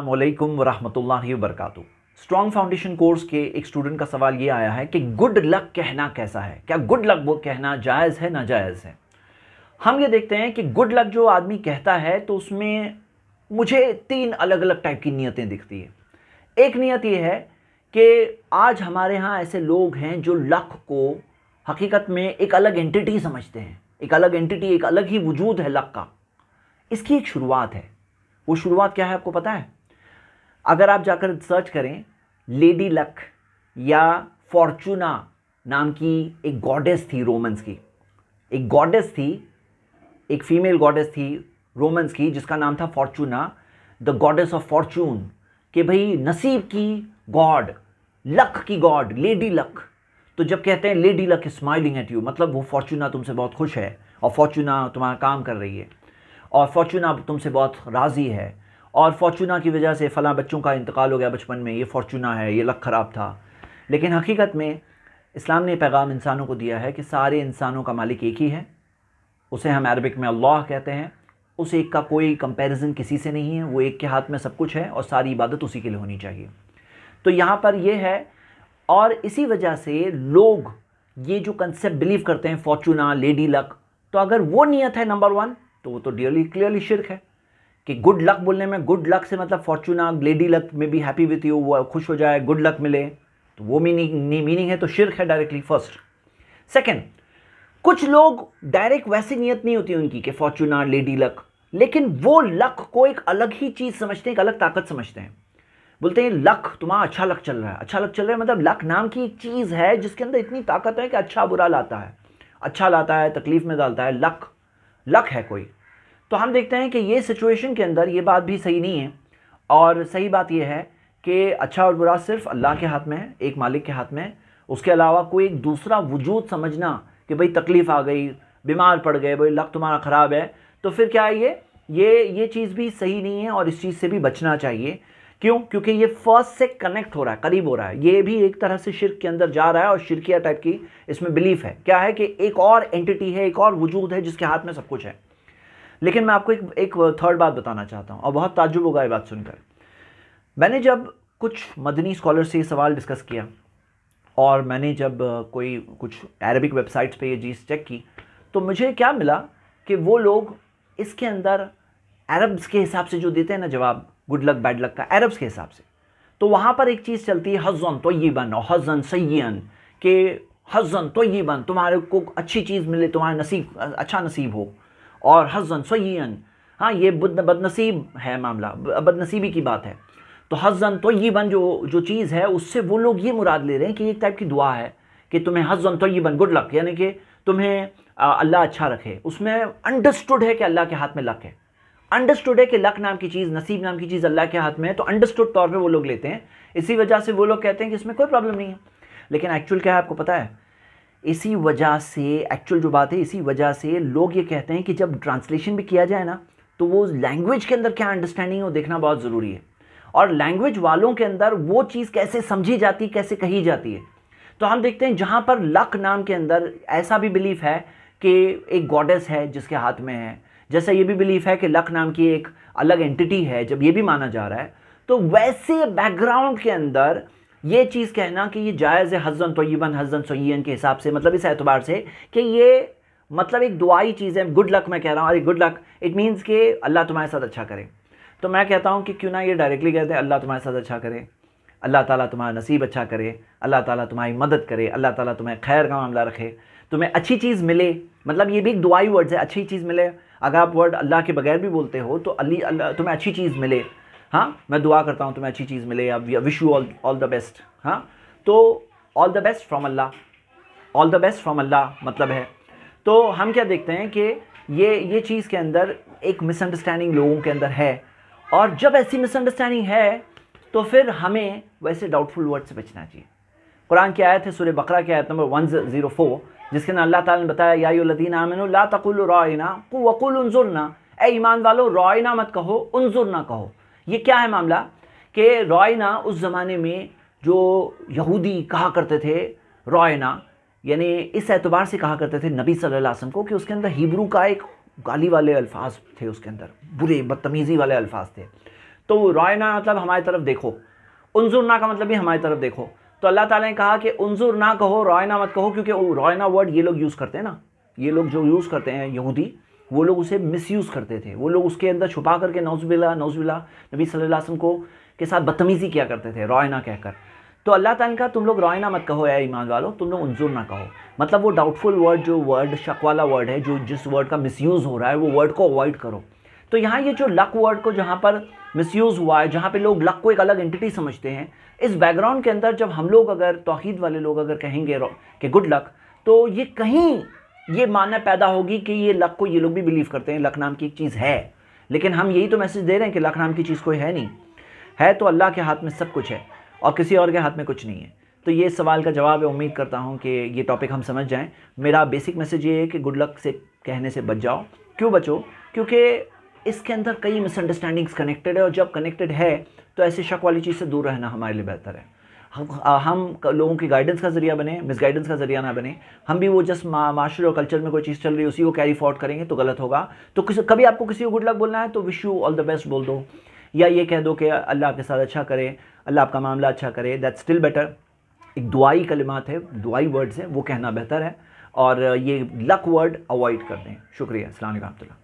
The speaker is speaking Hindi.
अल्लाम वरहमल वर्क स्ट्रॉन्ग फाउंडेशन कोर्स के एक स्टूडेंट का सवाल ये आया है कि गुड लक कहना कैसा है क्या गुड लक वो कहना जायज़ है ना जायज़ है हम ये देखते हैं कि गुड लक जो आदमी कहता है तो उसमें मुझे तीन अलग अलग टाइप की नीयतें दिखती है एक नीयत ये है कि आज हमारे यहाँ ऐसे लोग हैं जो लक को हकीकत में एक अलग एंटिटी समझते हैं एक अलग एंटिटी एक अलग ही वजूद है लक का इसकी एक शुरुआत है वो शुरुआत क्या है आपको पता है अगर आप जाकर सर्च करें लेडी लक या फॉर्चूना नाम की एक गॉडेस थी रोमन्स की एक गॉडेस थी एक फीमेल गॉडेस थी रोमन्स की जिसका नाम था Fortuna the goddess of fortune कि भाई नसीब की गॉड लक की गॉड लेडी लक तो जब कहते हैं lady luck smiling at you मतलब वो फॉर्चूना तुमसे बहुत खुश है और फॉर्चूना तुम्हारा काम कर रही है और फॉर्चूना तुमसे बहुत राज़ी है और फॉर्चूना की वजह से फ़लाँ बच्चों का इंतकाल हो गया बचपन में ये फॉर्चूना है ये लक ख़राब था लेकिन हकीकत में इस्लाम ने पैगाम इंसानों को दिया है कि सारे इंसानों का मालिक एक ही है उसे हम अरबिक में अल्लाह कहते हैं उस एक का कोई कंपैरिजन किसी से नहीं है वो एक के हाथ में सब कुछ है और सारी इबादत उसी के लिए होनी चाहिए तो यहाँ पर ये है और इसी वजह से लोग ये जो कंसेप्ट बिलीव करते हैं फॉर्चूना लेडी लक तो अगर वो नियत है नंबर वन तो वो तो डियरली क्लियरली शिरक है कि गुड लक बोलने में गुड लक से मतलब फॉर्चूना लेडी लक में भी हैप्पी विथ यू वो खुश हो जाए गुड लक मिले तो वो मीनिंग मीनिंग है तो शिरक है डायरेक्टली फर्स्ट सेकेंड कुछ लोग डायरेक्ट वैसी नीयत नहीं होती उनकी कि फॉर्चूना लेडी लक लेकिन वो लक को एक अलग ही चीज़ समझते हैं एक अलग ताकत समझते हैं बोलते हैं लक तुम्हारा अच्छा लक चल रहा है अच्छा लक चल रहा है मतलब लक नाम की एक चीज़ है जिसके अंदर इतनी ताकत है कि अच्छा बुरा लाता है अच्छा लाता है तकलीफ में डालता है लक लक है कोई तो हम देखते हैं कि ये सिचुएशन के अंदर ये बात भी सही नहीं है और सही बात यह है कि अच्छा और बुरा सिर्फ अल्लाह के हाथ में है एक मालिक के हाथ में है उसके अलावा कोई एक दूसरा वजूद समझना कि भाई तकलीफ़ आ गई बीमार पड़ गए भाई लक तुम्हारा ख़राब है तो फिर क्या है ये ये ये चीज़ भी सही नहीं है और इस चीज़ से भी बचना चाहिए क्यों क्योंकि ये फर्स्ट से कनेक्ट हो रहा है करीब हो रहा है ये भी एक तरह से शिरक के अंदर जा रहा है और शिरकिया टाइप की इसमें बिलीफ है क्या है कि एक और एंटिटी है एक और वजूद है जिसके हाथ में सब कुछ है लेकिन मैं आपको एक एक थर्ड बात बताना चाहता हूँ और बहुत ताजुब होगा ये बात सुनकर मैंने जब कुछ मदनी स्कॉलर से ये सवाल डिस्कस किया और मैंने जब कोई कुछ अरबिक वेबसाइट्स पे ये चीज़ चेक की तो मुझे क्या मिला कि वो लोग इसके अंदर अरब्स के हिसाब से जो देते हैं ना जवाब गुड लक बैड लक का अरब्स के हिसाब से तो वहाँ पर एक चीज़ चलती है हजन बन और हजन सयन के हजन बन तुम्हारे को अच्छी चीज़ मिले तुम्हारे नसीब अच्छा नसीब हो और हजन सयन हाँ ये बदनसीब है मामला बदनसीबी की बात है तो हजन तो बन जो जो चीज़ है उससे वो लोग ये मुराद ले रहे हैं कि एक टाइप की दुआ है कि तुम्हें हजन बन गुड लक यानी कि तुम्हें अल्लाह अच्छा रखे उसमें अंडरस्टूड है कि अल्लाह के हाथ में लक है अंडरस्टूड है कि लक नाम की चीज़ नसीब नाम की चीज़ अल्लाह के हाथ में है तो अंडरस्टूड तौर पर वो लोग लेते हैं इसी वजह से वो लोग कहते हैं कि इसमें कोई प्रॉब्लम नहीं है लेकिन एक्चुअल क्या है आपको पता है इसी वजह से एक्चुअल जो बात है इसी वजह से लोग ये कहते हैं कि जब ट्रांसलेशन भी किया जाए ना तो वो लैंग्वेज के अंदर क्या अंडरस्टैंडिंग है वो देखना बहुत ज़रूरी है और लैंग्वेज वालों के अंदर वो चीज़ कैसे समझी जाती है कैसे कही जाती है तो हम देखते हैं जहाँ पर लक नाम के अंदर ऐसा भी बिलीफ है कि एक गॉडेस है जिसके हाथ में है जैसा ये भी बिलीफ है कि लक नाम की एक अलग एंटिटी है जब ये भी माना जा रहा है तो वैसे बैकग्राउंड के अंदर ये चीज़ कहना कि ये जायज़ है हजन तयबन हजन सयन के हिसाब से मतलब इस एतबार से कि ये मतलब एक दुआई चीज़ है गुड लक मैं कह रहा हूँ अरे गुड लक इट मीन्स कि अल्लाह तुम्हारे साथ अच्छा करे तो मैं कहता हूँ कि क्यों ना ये डायरेक्टली कहते हैं अल्लाह तुम्हारे साथ अच्छा करे अल्लाह ताला तुम्हारा नसीब अच्छा करे अल्लाह ताला तुम्हारी मदद करे अल्लाह ताला तुम्हें खैर का मामला रखे तुम्हें अच्छी चीज़ मिले मतलब ये भी एक दुआई वर्ड्स है अच्छी चीज़ मिले अगर आप वर्ड अल्लाह के बगैर भी बोलते हो तो अली अल्लाह तुम्हें अच्छी चीज़ मिले हाँ मैं दुआ करता हूँ तुम्हें अच्छी चीज़ मिले या wish you all all the best हाँ तो all the best from Allah all the best from Allah मतलब है तो हम क्या देखते हैं कि ये ये चीज़ के अंदर एक मिसअंडरस्टैंडिंग लोगों के अंदर है और जब ऐसी मिसअंडरस्टैंडिंग है तो फिर हमें वैसे डाउटफुल वर्ड से बचना चाहिए कुरान की आयत है सूर्य बकरा की आयत नंबर वन जीरो फोर जिसके नाम अल्लाह ताला ने बताया यादीन आमिन ला तकुल रॉयना वकुल उनजुरना ए ईमान वालो रॉयना मत कहो उनजुरना कहो ये क्या है मामला कि रॉयना उस ज़माने में जो यहूदी कहा करते थे रॉयना यानी इस एतबार से कहा करते थे नबी सल्लल्लाहु अलैहि वसल्लम को कि उसके अंदर हिब्रू का एक गाली वाले अल्फाज थे उसके अंदर बुरे बदतमीज़ी वाले अल्फाज थे तो रॉयना मतलब हमारी तरफ देखो उनजुरना का मतलब भी हमारी तरफ देखो तो अल्लाह ताला ने कहा कि उनजुर ना कहो रॉयना मत कहो क्योंकि रॉयना वर्ड ये लोग यूज़ करते हैं ना ये लोग जो यूज़ करते हैं यहूदी वो लोग उसे मिसयूज़ करते थे वो लोग उसके अंदर छुपा करके नौजबिला नौजबिला नबी सल्लल्लाहु अलैहि वसल्लम को के साथ बदतमीज़ी किया करते थे रोयना कहकर तो अल्लाह ताला का तुम लोग रोयना मत कहो या ईमान वालों तुम लोग उनजुर ना कहो मतलब वो डाउटफुल वर्ड जो वर्ड शक वाला वर्ड है जो जिस वर्ड का मिस हो रहा है वो वर्ड को अवॉइड करो तो यहाँ ये जो लक वर्ड को जहाँ पर मिस हुआ है जहाँ पर लोग लक को एक अलग एंटिटी समझते हैं इस बैकग्राउंड के अंदर जब हम लोग अगर तोहद वाले लोग अगर कहेंगे कि गुड लक तो ये कहीं ये मानना पैदा होगी कि ये लक को ये लोग भी बिलीव करते हैं लक नाम की एक चीज़ है लेकिन हम यही तो मैसेज दे रहे हैं कि लक नाम की चीज़ कोई है नहीं है तो अल्लाह के हाथ में सब कुछ है और किसी और के हाथ में कुछ नहीं है तो ये सवाल का जवाब है उम्मीद करता हूँ कि ये टॉपिक हम समझ जाएँ मेरा बेसिक मैसेज ये है कि गुड लक से कहने से बच जाओ क्यों बचो क्योंकि इसके अंदर कई मिसअंडरस्टैंडिंग्स कनेक्टेड है और जब कनेक्टेड है तो ऐसे शक वाली चीज़ से दूर रहना हमारे लिए बेहतर है हम हम लोगों की गाइडेंस का ज़रिया बने मिस गाइडेंस का ज़रिया ना बने हम भी वो जस्ट माशरे और कल्चर में कोई चीज़ चल रही है उसी को कैरी फॉर्ड करेंगे तो गलत होगा तो किसी कभी आपको किसी को गुड लक बोलना है तो wish you all the best बोल दो या ये कह दो कि अल्लाह आपके साथ अच्छा करे अल्लाह आपका मामला अच्छा करे दैट स्टिल बेटर एक दुआई कलिमात है दुआई वर्ड्स हैं वो कहना बेहतर है और ये लक वर्ड अवॉइड कर दें शुक्रिया असल